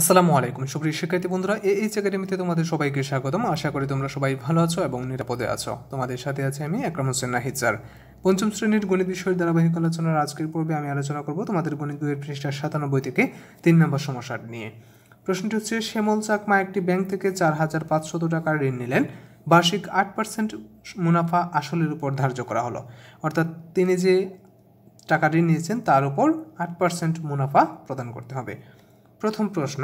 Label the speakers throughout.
Speaker 1: আসসালামু আলাইকুম সুপ্রিয় শিক্ষার্থী বন্ধুরা এইচ একাডেমিতে তোমাদের সবাইকে স্বাগতম আশা করি তোমরা সবাই ভালো আছো এবং নিরাপদে আছো তোমাদের সাথে আছে আমি একরম হোসেন নাহিদ স্যার পঞ্চম শ্রেণীর গণিত বিষয়ের ধারাবাহিক আলোচনার আজকের পর্বে আমি আলোচনা করব তোমাদের গণিত দুয়ের পৃষ্ঠা সাতানব্বই থেকে তিন নম্বর সমস্যা নিয়ে প্রশ্নটি হচ্ছে শ্যামল চাকমা একটি ব্যাংক থেকে চার হাজার পাঁচশত টাকার ঋণ নিলেন বার্ষিক আট পার্সেন্ট মুনাফা আসলের উপর ধার্য করা হলো অর্থাৎ তিনি যে টাকা ঋণ নিয়েছেন তার উপর আট পার্সেন্ট মুনাফা প্রদান করতে হবে প্রথম প্রশ্ন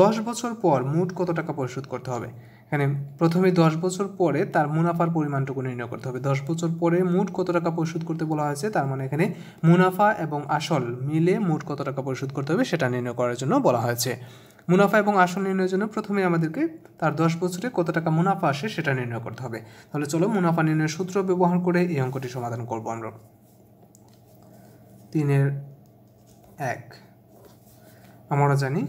Speaker 1: দশ বছর পর মোট কত টাকা পরিশোধ করতে হবে এখানে প্রথমে দশ বছর পরে তার মুনাফার পরিমাণটুকু নির্ণয় করতে হবে দশ বছর পরে মোট কত টাকা পরিশোধ করতে বলা হয়েছে তার মানে এখানে মুনাফা এবং আসল মিলে মোট কত টাকা পরিশোধ করতে হবে সেটা নির্ণয় করার জন্য বলা হয়েছে মুনাফা এবং আসল নির্ণয়ের জন্য প্রথমে আমাদেরকে তার দশ বছরে কত টাকা মুনাফা আসে সেটা নির্ণয় করতে হবে তাহলে চলো মুনাফা নির্ণয়ের সূত্র ব্যবহার করে এই অঙ্কটি সমাধান করবো আমরা তিনের এক আমরা জানি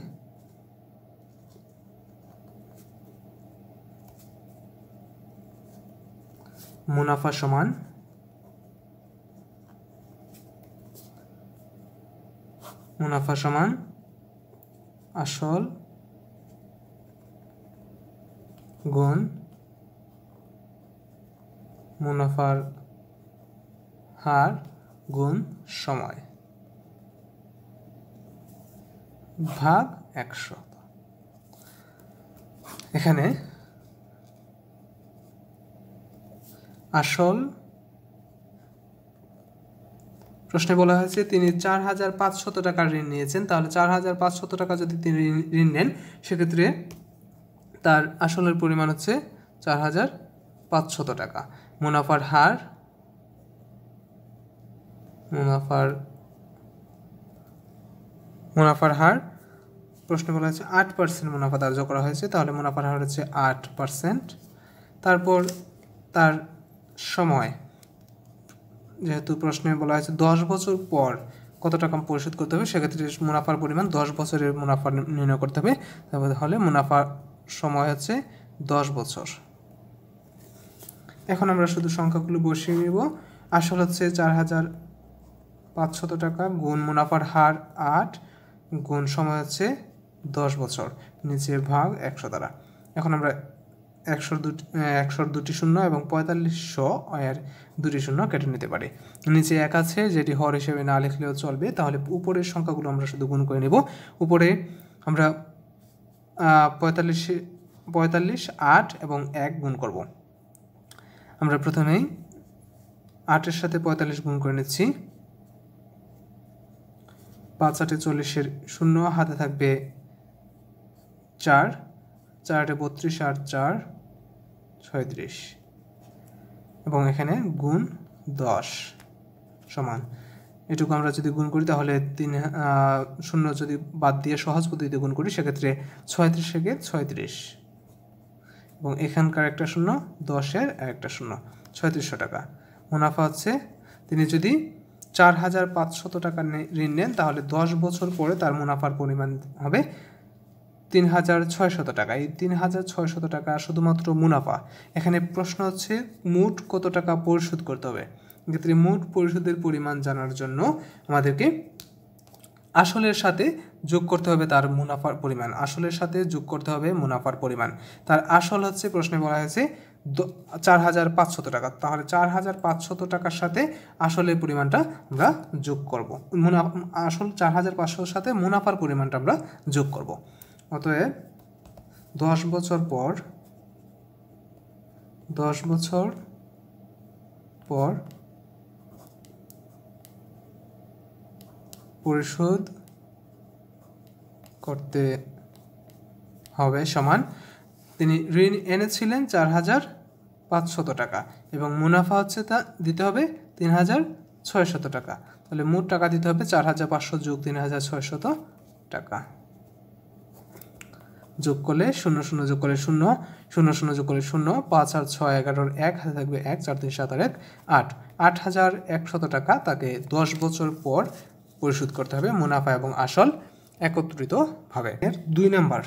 Speaker 1: মুনাফা সমান মুনাফা সমান আসল গুণ মুনাফার হার গুণ সময় ভাগ একশো এখানে আসল প্রশ্নে বলা হয়েছে তিনি চার হাজার পাঁচশত টাকার ঋণ নিয়েছেন তাহলে চার হাজার পাঁচশত টাকা যদি তিনি ঋণ নেন সেক্ষেত্রে তার আসলের পরিমাণ হচ্ছে চার হাজার পাঁচশত টাকা মুনাফার হার মুনাফার মুনাফার হার প্রশ্ন বলা হয়েছে আট পার্সেন্ট মুনাফা ধার্য করা হয়েছে তাহলে মুনাফার হার হচ্ছে আট পার্সেন্ট তারপর তার সময় যেহেতু প্রশ্নে বলা হয়েছে দশ বছর পর কত টাকা পরিশোধ করতে হবে সেক্ষেত্রে মুনাফার পরিমাণ দশ বছরের মুনাফা নির্ণয় করতে হবে তাহলে মুনাফার সময় হচ্ছে দশ বছর এখন আমরা শুধু সংখ্যাগুলো বসিয়ে নিব আসল হচ্ছে চার হাজার পাঁচশত টাকা গুণ মুনাফার হার আট গুণ সময় হচ্ছে দশ বছর নিচে ভাগ একশো দ্বারা এখন আমরা একশোর দুটি একশোর দুটি শূন্য এবং পঁয়তাল্লিশশো এর দুটি শূন্য কেটে নিতে পারি নিচে এক আছে যেটি হর হিসেবে না লিখলেও চলবে তাহলে উপরের সংখ্যাগুলো আমরা শুধু গুণ করে নেব উপরে আমরা পঁয়তাল্লিশে পঁয়তাল্লিশ আট এবং এক গুণ করব আমরা প্রথমেই আটের সাথে পঁয়তাল্লিশ গুণ করে নিচ্ছি পাঁচ আটে চল্লিশের শূন্য হাতে থাকবে চার চার আটে বত্রিশ আর চার ছয়ত্রিশ এবং এখানে গুণ দশ সমান এটুকু আমরা যদি গুণ করি তাহলে তিন শূন্য যদি বাদ দিয়ে সহজ পদ্ধতিতে গুণ করি সেক্ষেত্রে ছয়ত্রিশ থেকে ছয়ত্রিশ এবং এখানকার একটা শূন্য দশের একটা শূন্য ছয়ত্রিশশো টাকা মুনাফা হচ্ছে তিনি যদি চার হাজার পাঁচশত টাকা ঋণ নেন তাহলে দশ বছর পরে তার মুনাফার পরিমাণ হবে তিন হাজার ছয়শত টাকা এই তিন হাজার ছয়শত টাকা শুধুমাত্র মুনাফা এখানে প্রশ্ন হচ্ছে মোট কত টাকা পরিশোধ করতে হবে এক্ষেত্রে মোট পরিশোধের পরিমাণ জানার জন্য আমাদেরকে আসলের সাথে যোগ করতে হবে তার মুনাফার পরিমাণ আসলের সাথে যোগ করতে হবে মুনাফার পরিমাণ তার আসল হচ্ছে প্রশ্নে বলা হয়েছে চার হাজার পাঁচশত টাকা তাহলে চার হাজার পাঁচশত টাকার সাথে আসলের পরিমাণটা আমরা যোগ করব মুনাফা আসল চার হাজার পাঁচশোর সাথে মুনাফার পরিমাণটা আমরা যোগ করব অতএব দশ বছর পর দশ বছর পর পরিশোধ করতে হবে সমান তিনি ঋণ এনেছিলেন চার হাজার পাঁচশত টাকা এবং মুনাফা হচ্ছে তা দিতে হবে তিন হাজার ছয়শত টাকা তাহলে মোট টাকা দিতে হবে চার হাজার পাঁচশো যোগ তিন হাজার ছয়শত টাকা যোগ করলে শূন্য শূন্য যোগ করলে শূন্য শূন্য শূন্য যোগ করলে শূন্য পাঁচ আর ছয় এগারোর এক হাতে থাকবে এক চার তিন সাত আর এক আট আট হাজার একশত টাকা তাকে দশ বছর পর পরিশোধ করতে হবে মুনাফা এবং আসল একত্রিতভাবে এর দুই নাম্বার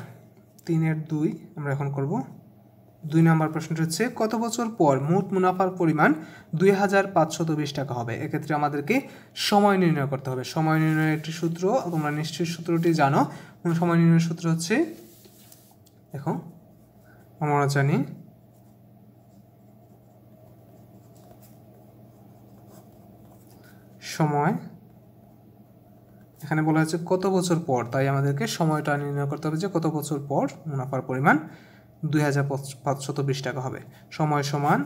Speaker 1: তিন তিনের দুই আমরা এখন করব দুই নম্বর প্রশ্নটি হচ্ছে কত বছর পর মোট মুনাফার পরিমাণ দুই হাজার পাঁচশত বিশ টাকা হবে এক্ষেত্রে আমাদেরকে সময় নির্ণয় করতে হবে সময় নির্ণয়ের একটি সূত্র তোমরা নিশ্চয়ই সূত্রটি জানো সময় নির্ণয়ের সূত্র হচ্ছে দেখো আমরা জানি সময় এখানে বলা হয়েছে কত বছর পর তাই আমাদেরকে সময়টা নির্ণয় করতে হবে যে কত বছর পর মুনাফার পরিমাণ দুই হাজার পাঁচশত বিশ টাকা হবে সময় সমান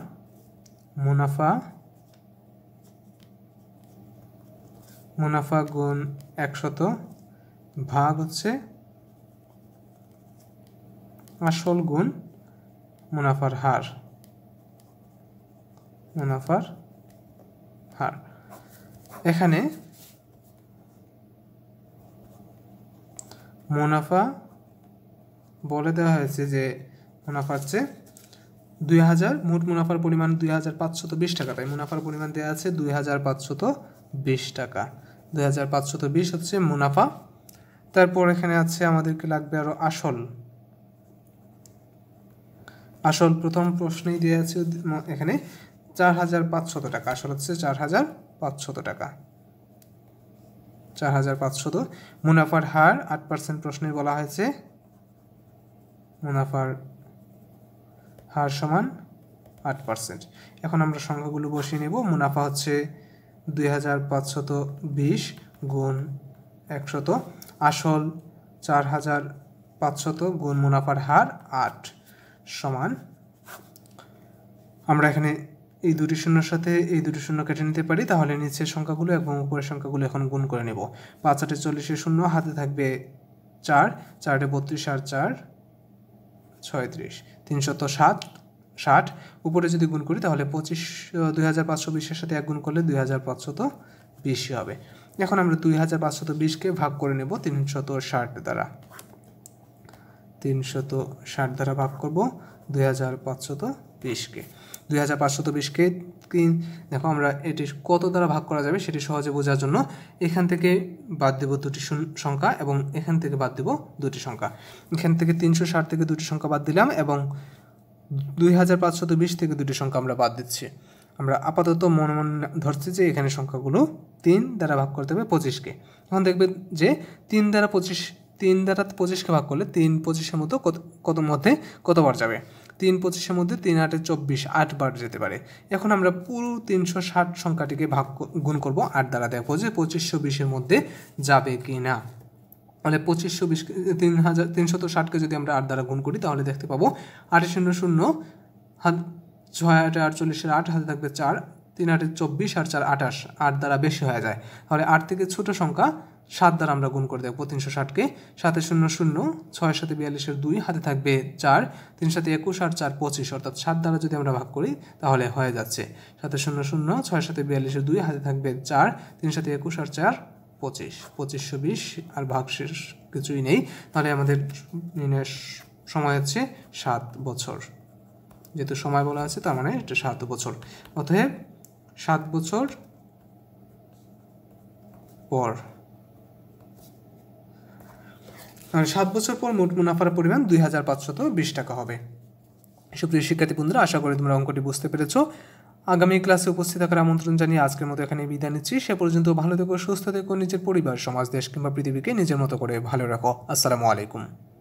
Speaker 1: মুনাফা মুনাফা গুণ একশত ভাগ হচ্ছে আসল গুণ মুনাফার হার মুনাফার হার এখানে মুনাফা বলে দেওয়া হয়েছে যে মুনাফা হচ্ছে দুই হাজার মোট মুনাফার পরিমাণ দুই হাজার পাঁচশত বিশ টাকা তাই মুনাফার পরিমাণ দেওয়া আছে দুই হাজার পাঁচশত বিশ টাকা দুই হাজার পাঁচশত বিশ হচ্ছে মুনাফা তারপর এখানে আছে আমাদেরকে লাগবে আরও আসল আসল প্রথম প্রশ্নেই দেওয়া আছে এখানে চার হাজার পাঁচশত টাকা আসল হচ্ছে চার হাজার পাঁচশত টাকা চার হাজার পাঁচশত মুনাফার হার আট পার্সেন্ট প্রশ্নে বলা হয়েছে মুনাফার হার সমান আট পার্সেন্ট এখন আমরা সংখ্যাগুলো বসিয়ে নেব মুনাফা হচ্ছে দুই হাজার পাঁচশত বিশ গুণ একশত আসল চার হাজার পাঁচশত গুণ মুনাফার হার আট সমান আমরা এখানে এই দুটি শূন্যর সাথে এই দুটি শূন্য কেটে নিতে পারি তাহলে নিচের সংখ্যাগুলো এবং উপরের সংখ্যাগুলো এখন গুণ করে নেব পাঁচ আটে চল্লিশে শূন্য হাতে থাকবে চার চারটে বত্রিশ আর চার ছয়ত্রিশ তিনশত সাত ষাট উপরে যদি গুণ করি তাহলে পঁচিশ দুই হাজার পাঁচশো বিশের সাথে এক গুণ করলে দুই হাজার পাঁচশত বিশই হবে এখন আমরা দুই হাজার পাঁচশত বিশকে ভাগ করে নেব তিনশত ষাট দ্বারা তিনশত ষাট দ্বারা ভাগ করব দুই হাজার পাঁচশত বিশকে দুই হাজার বিশকে তিন দেখো আমরা এটি কত দ্বারা ভাগ করা যাবে সেটি সহজে বোঝার জন্য এখান থেকে বাদ দেব দুটি সংখ্যা এবং এখান থেকে বাদ দেব দুটি সংখ্যা এখান থেকে তিনশো ষাট থেকে দুটি সংখ্যা বাদ দিলাম এবং দুই হাজার পাঁচশত বিশ থেকে দুটি সংখ্যা আমরা বাদ দিচ্ছি আমরা আপাতত মনে মনে ধরছি যে এখানে সংখ্যাগুলো তিন দ্বারা ভাগ করতে হবে পঁচিশকে এখন দেখবে যে তিন দ্বারা পঁচিশ তিন দ্বারা পঁচিশকে ভাগ করলে তিন পঁচিশের মতো কত কত মধ্যে কতবার যাবে তিন পঁচিশের মধ্যে তিন আটে চব্বিশ আটবার যেতে পারে এখন আমরা পুরো তিনশো ষাট সংখ্যাটিকে ভাগ গুণ করব আট দ্বারা দেখবো যে পঁচিশশো বিশের মধ্যে যাবে কি না তাহলে পঁচিশশো বিশ তিন হাজার তিনশত ষাটকে যদি আমরা আট দ্বারা গুণ করি তাহলে দেখতে পাবো আটে শূন্য শূন্য হাত ছয় আটে আটচল্লিশের আট হাতে থাকবে চার তিন আটে চব্বিশ আর চার আঠাশ আট দ্বারা বেশি হয়ে যায় তাহলে আট থেকে ছোট সংখ্যা সাত দ্বারা আমরা গুণ করে দেখবো তিনশো ষাটকে সাতে শূন্য শূন্য ছয় সাথে বিয়াল্লিশের দুই হাতে থাকবে চার তিন সাথে একুশ আর চার পঁচিশ অর্থাৎ সাত দ্বারা যদি আমরা ভাগ করি তাহলে হয়ে যাচ্ছে সাতে শূন্য শূন্য ছয় সাথে বিয়াল্লিশের দুই হাতে থাকবে চার তিন সাথে একুশ আর চার পঁচিশ পঁচিশশো বিশ আর শেষ কিছুই নেই তাহলে আমাদের ঋণের সময় হচ্ছে সাত বছর যেহেতু সময় বলা আছে তার মানে এটা সাত বছর অতএব সাত বছর পর কারণ সাত বছর পর মোট মুনাফার পরিমাণ দুই হাজার পাঁচশত বিশ টাকা হবে সুপ্রিয় শিক্ষার্থী বন্ধুরা আশা করি তোমরা অঙ্কটি বুঝতে পেরেছ আগামী ক্লাসে উপস্থিত থাকার আমন্ত্রণ জানিয়ে আজকের মতো এখানে বিদায় নিচ্ছি সে পর্যন্ত ভালো থেকো সুস্থ থেকো নিজের পরিবার সমাজ দেশ কিংবা পৃথিবীকে নিজের মতো করে ভালো রাখো আসসালামু আলাইকুম